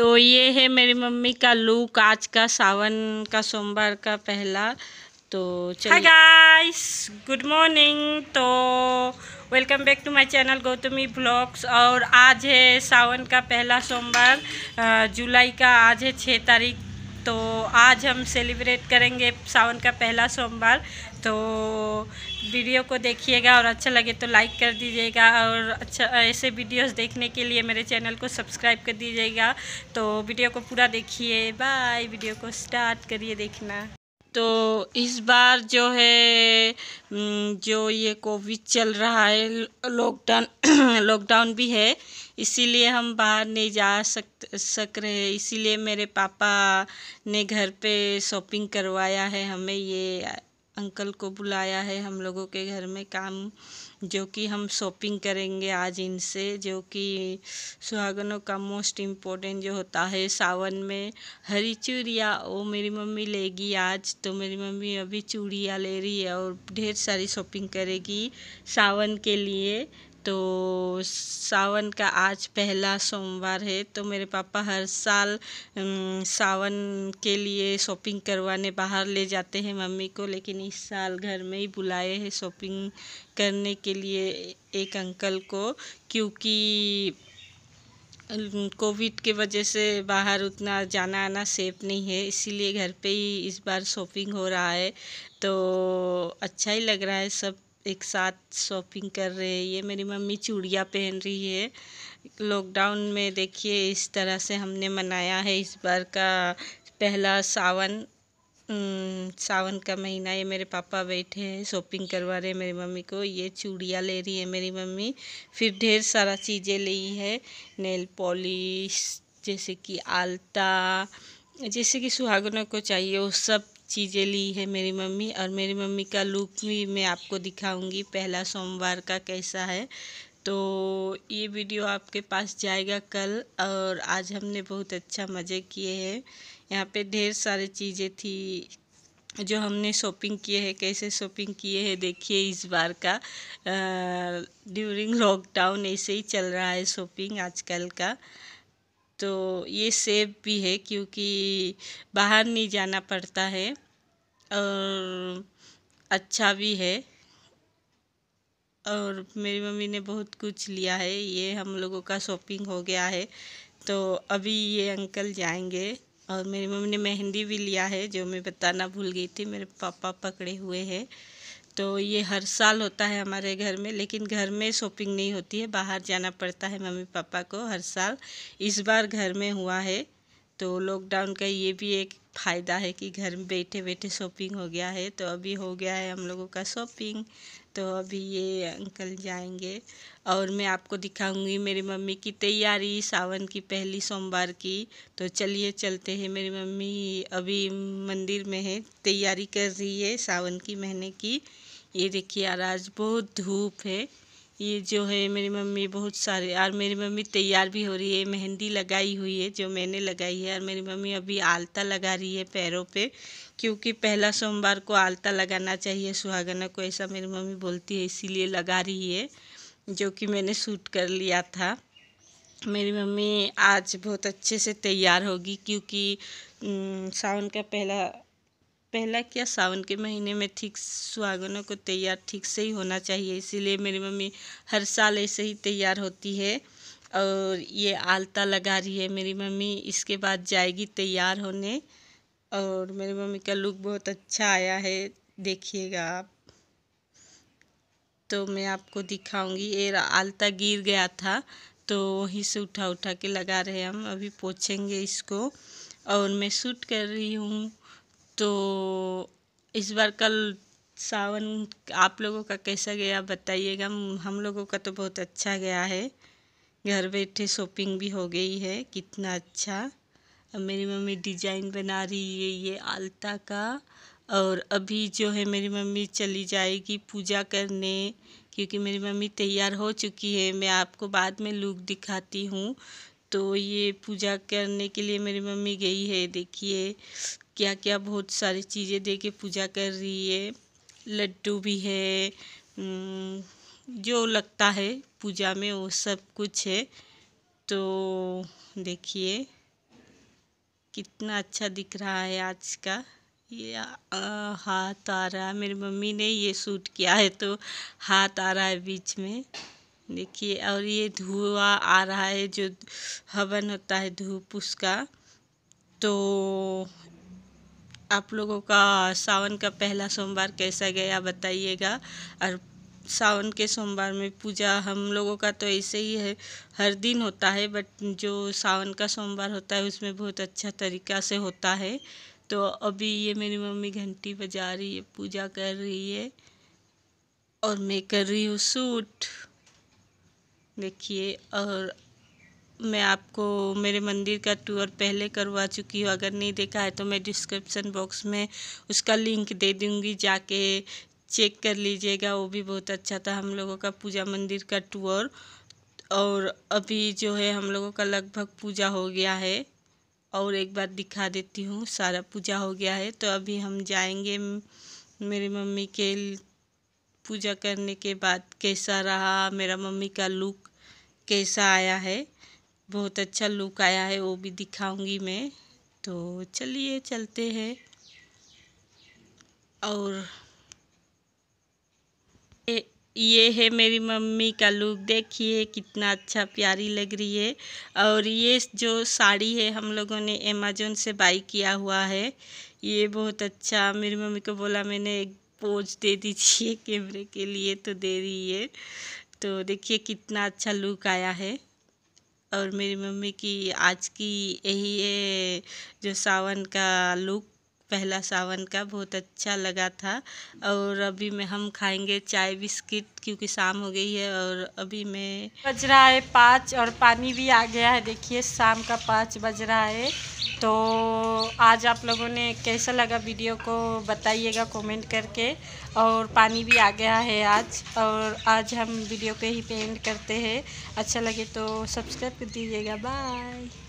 तो ये है मेरी मम्मी का लुक आज का सावन का सोमवार का पहला तो हाय गाइस गुड मॉर्निंग तो welcome back to my channel Gautami blogs और आज है सावन का पहला सोमवार जुलाई का आज है छः तारीख तो आज हम सेलिब्रेट करेंगे सावन का पहला सोमवार तो वीडियो को देखिएगा और अच्छा लगे तो लाइक कर दीजिएगा और अच्छा ऐसे वीडियोस देखने के लिए मेरे चैनल को सब्सक्राइब कर दीजिएगा तो वीडियो को पूरा देखिए बाय वीडियो को स्टार्ट करिए देखना तो इस बार जो है जो ये कोविड चल रहा है लॉकडाउन लॉकडाउन भी है इसीलिए हम बाहर नहीं जा सक सक रहे इसीलिए मेरे पापा ने घर पे शॉपिंग करवाया है हमें ये अंकल को बुलाया है हम लोगों के घर में काम जो कि हम शॉपिंग करेंगे आज इनसे जो कि सुहागनों का मोस्ट इम्पोर्टेंट जो होता है सावन में हरी चूड़िया वो मेरी मम्मी लेगी आज तो मेरी मम्मी अभी चूड़िया ले रही है और ढेर सारी शॉपिंग करेगी सावन के लिए तो सावन का आज पहला सोमवार है तो मेरे पापा हर साल सावन के लिए शॉपिंग करवाने बाहर ले जाते हैं मम्मी को लेकिन इस साल घर में ही बुलाए हैं शॉपिंग करने के लिए एक अंकल को क्योंकि कोविड के वजह से बाहर उतना जाना आना सेफ नहीं है इसीलिए घर पे ही इस बार शॉपिंग हो रहा है तो अच्छा ही लग रहा है सब एक साथ शॉपिंग कर रहे हैं ये मेरी मम्मी चूड़ियाँ पहन रही है लॉकडाउन में देखिए इस तरह से हमने मनाया है इस बार का पहला सावन सावन का महीना ये मेरे पापा बैठे हैं शॉपिंग करवा रहे हैं मेरी मम्मी को ये चूड़ियाँ ले रही है मेरी मम्मी फिर ढेर सारा चीज़ें ली है नेल पॉलिश जैसे कि आलता जैसे कि सुहागनों को चाहिए वो सब चीज़ें ली है मेरी मम्मी और मेरी मम्मी का लुक भी मैं आपको दिखाऊंगी पहला सोमवार का कैसा है तो ये वीडियो आपके पास जाएगा कल और आज हमने बहुत अच्छा मज़े किए हैं यहाँ पे ढेर सारी चीज़ें थी जो हमने शॉपिंग किए हैं कैसे शॉपिंग किए हैं देखिए इस बार का ड्यूरिंग लॉकडाउन ऐसे ही चल रहा है शॉपिंग आजकल का तो ये सेफ भी है क्योंकि बाहर नहीं जाना पड़ता है और अच्छा भी है और मेरी मम्मी ने बहुत कुछ लिया है ये हम लोगों का शॉपिंग हो गया है तो अभी ये अंकल जाएंगे और मेरी मम्मी ने मेहंदी भी लिया है जो मैं बताना भूल गई थी मेरे पापा पकड़े हुए हैं तो ये हर साल होता है हमारे घर में लेकिन घर में शॉपिंग नहीं होती है बाहर जाना पड़ता है मम्मी पापा को हर साल इस बार घर में हुआ है तो लॉकडाउन का ये भी एक फ़ायदा है कि घर में बैठे बैठे शॉपिंग हो गया है तो अभी हो गया है हम लोगों का शॉपिंग तो अभी ये अंकल जाएंगे और मैं आपको दिखाऊंगी मेरी मम्मी की तैयारी सावन की पहली सोमवार की तो चलिए चलते हैं मेरी मम्मी अभी मंदिर में है तैयारी कर रही है सावन की महीने की ये देखिए यार आज बहुत धूप है ये जो है मेरी मम्मी बहुत सारे और मेरी मम्मी तैयार भी हो रही है मेहंदी लगाई हुई है जो मैंने लगाई है और मेरी मम्मी अभी आलता लगा रही है पैरों पे क्योंकि पहला सोमवार को आलता लगाना चाहिए सुहागना को ऐसा मेरी मम्मी बोलती है इसीलिए लगा रही है जो कि मैंने सूट कर लिया था मेरी मम्मी आज बहुत अच्छे से तैयार होगी क्योंकि सावन का पहला पहला क्या सावन के महीने में ठीक सुहागनों को तैयार ठीक से ही होना चाहिए इसीलिए मेरी मम्मी हर साल ऐसे ही तैयार होती है और ये आलता लगा रही है मेरी मम्मी इसके बाद जाएगी तैयार होने और मेरी मम्मी का लुक बहुत अच्छा आया है देखिएगा आप तो मैं आपको दिखाऊंगी ये आलता गिर गया था तो वहीं से उठा उठा के लगा रहे हम अभी पोछेंगे इसको और मैं सूट कर रही हूँ तो इस बार कल सावन आप लोगों का कैसा गया बताइएगा हम लोगों का तो बहुत अच्छा गया है घर बैठे शॉपिंग भी हो गई है कितना अच्छा अब मेरी मम्मी डिजाइन बना रही है ये आलता का और अभी जो है मेरी मम्मी चली जाएगी पूजा करने क्योंकि मेरी मम्मी तैयार हो चुकी है मैं आपको बाद में लुक दिखाती हूँ तो ये पूजा करने के लिए मेरी मम्मी गई है देखिए क्या क्या बहुत सारी चीज़ें दे के पूजा कर रही है लड्डू भी है जो लगता है पूजा में वो सब कुछ है तो देखिए कितना अच्छा दिख रहा है आज का ये हाथ आ रहा है मेरी मम्मी ने ये सूट किया है तो हाथ आ रहा है बीच में देखिए और ये धुआं आ रहा है जो हवन होता है धूप उसका तो आप लोगों का सावन का पहला सोमवार कैसा गया बताइएगा और सावन के सोमवार में पूजा हम लोगों का तो ऐसे ही है हर दिन होता है बट जो सावन का सोमवार होता है उसमें बहुत अच्छा तरीका से होता है तो अभी ये मेरी मम्मी घंटी बजा रही है पूजा कर रही है और मैं कर रही हूँ सूट देखिए और मैं आपको मेरे मंदिर का टूर पहले करवा चुकी हूँ अगर नहीं देखा है तो मैं डिस्क्रिप्सन बॉक्स में उसका लिंक दे दूँगी जाके चेक कर लीजिएगा वो भी बहुत अच्छा था हम लोगों का पूजा मंदिर का टूर और अभी जो है हम लोगों का लगभग पूजा हो गया है और एक बार दिखा देती हूँ सारा पूजा हो गया है तो अभी हम जाएंगे मेरी मम्मी के पूजा करने के बाद कैसा रहा मेरा मम्मी का लुक कैसा आया है बहुत अच्छा लुक आया है वो भी दिखाऊंगी मैं तो चलिए चलते हैं और ये है मेरी मम्मी का लुक देखिए कितना अच्छा प्यारी लग रही है और ये जो साड़ी है हम लोगों ने अमेजोन से बाई किया हुआ है ये बहुत अच्छा मेरी मम्मी को बोला मैंने एक पोज दे दीजिए कैमरे के लिए तो दे रही है तो देखिए कितना अच्छा लुक आया है और मेरी मम्मी की आज की यही है जो सावन का लुक पहला सावन का बहुत अच्छा लगा था और अभी मैं हम खाएंगे चाय बिस्किट क्योंकि शाम हो गई है और अभी मैं बज रहा है पाँच और पानी भी आ गया है देखिए शाम का पाँच बज रहा है तो आज आप लोगों ने कैसा लगा वीडियो को बताइएगा कमेंट करके और पानी भी आ गया है आज और आज हम वीडियो पे ही पेंट करते हैं अच्छा लगे तो सब्सक्राइब कर दीजिएगा बाय